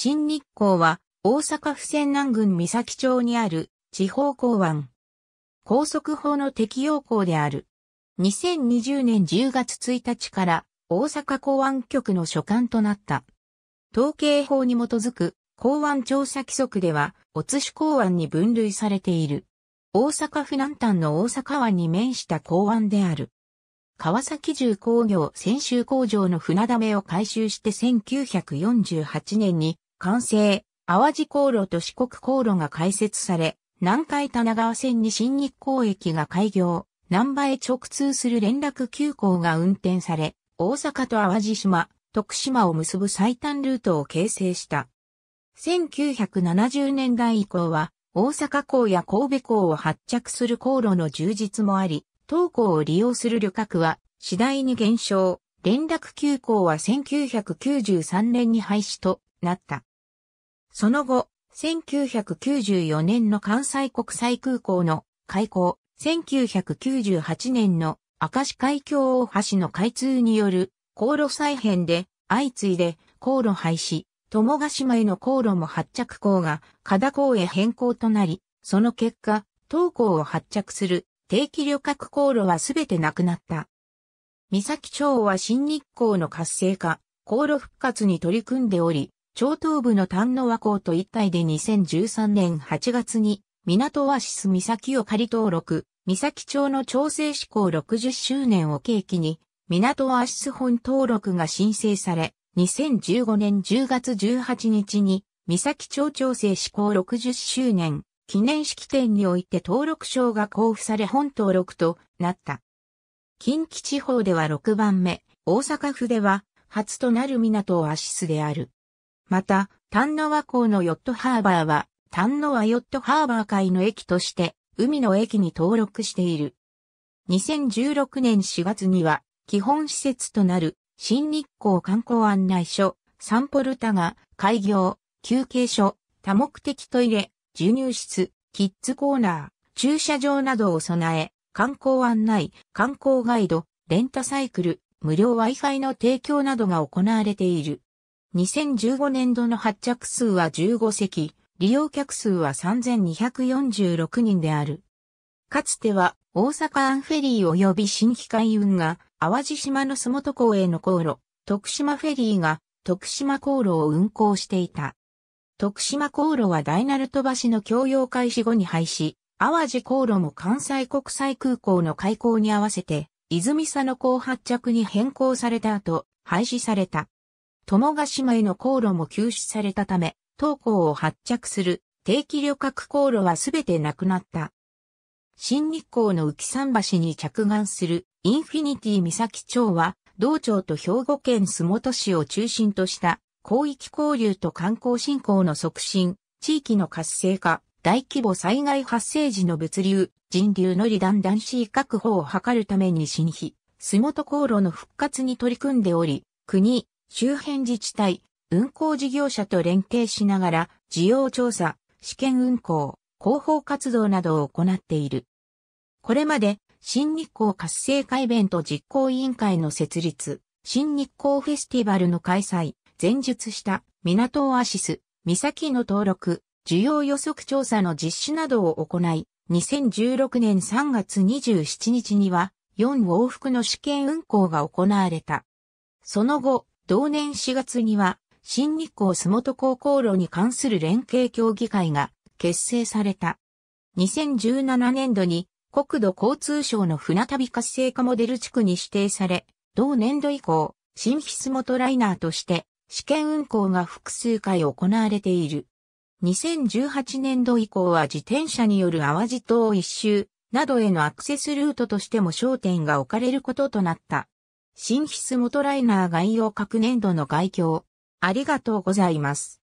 新日光は大阪府泉南郡三崎町にある地方港湾。高速法の適用港である。2020年10月1日から大阪港湾局の所管となった。統計法に基づく港湾調査規則では、お津市港湾に分類されている。大阪府南端の大阪湾に面した港湾である。川崎重工業専修工場の船溜めを改修して1948年に完成、淡路航路と四国航路が開設され、南海棚川線に新日光駅が開業、南波へ直通する連絡急行が運転され、大阪と淡路島、徳島を結ぶ最短ルートを形成した。1970年代以降は、大阪港や神戸港を発着する航路の充実もあり、東港を利用する旅客は次第に減少、連絡急行は1993年に廃止となった。その後、1994年の関西国際空港の開港、1998年の明石海峡大橋の開通による航路再編で相次いで航路廃止、友ヶ島への航路も発着港が片港へ変更となり、その結果、東港を発着する定期旅客航路はすべてなくなった。三崎町は新日光の活性化、航路復活に取り組んでおり、超東部の丹野和港と一体で2013年8月に港オアシス岬を仮登録、岬町の調整施行60周年を契機に、港オアシス本登録が申請され、2015年10月18日に、岬町調整施行60周年記念式典において登録証が交付され本登録となった。近畿地方では6番目、大阪府では初となる港オアシスである。また、丹野和港のヨットハーバーは、丹野和ヨットハーバー会の駅として、海の駅に登録している。2016年4月には、基本施設となる、新日光観光案内所、サンポルタが、開業、休憩所、多目的トイレ、授乳室、キッズコーナー、駐車場などを備え、観光案内、観光ガイド、レンタサイクル、無料 Wi-Fi の提供などが行われている。2015年度の発着数は15席、利用客数は3246人である。かつては大阪アンフェリー及び新機関運が淡路島の洲本港への航路、徳島フェリーが徳島航路を運航していた。徳島航路は大鳴門橋の供用開始後に廃止、淡路航路も関西国際空港の開港に合わせて、泉佐野港発着に変更された後、廃止された。友ヶ島への航路も休止されたため、東港を発着する定期旅客航路はすべてなくなった。新日光の浮桟橋に着岸するインフィニティ岬町は、道町と兵庫県洲本市を中心とした広域交流と観光振興の促進、地域の活性化、大規模災害発生時の物流、人流の離断断子確保を図るために新日、洲本航路の復活に取り組んでおり、国、周辺自治体、運行事業者と連携しながら、需要調査、試験運行、広報活動などを行っている。これまで、新日光活性化イベント実行委員会の設立、新日光フェスティバルの開催、前述した港オアシス、岬の登録、需要予測調査の実施などを行い、2016年3月27日には4往復の試験運行が行われた。その後、同年4月には、新日光洲本高校路に関する連携協議会が結成された。2017年度に国土交通省の船旅活性化モデル地区に指定され、同年度以降、新日洲本ライナーとして試験運行が複数回行われている。2018年度以降は自転車による淡路島一周などへのアクセスルートとしても焦点が置かれることとなった。新筆元ライナー概要各年度の概況。ありがとうございます。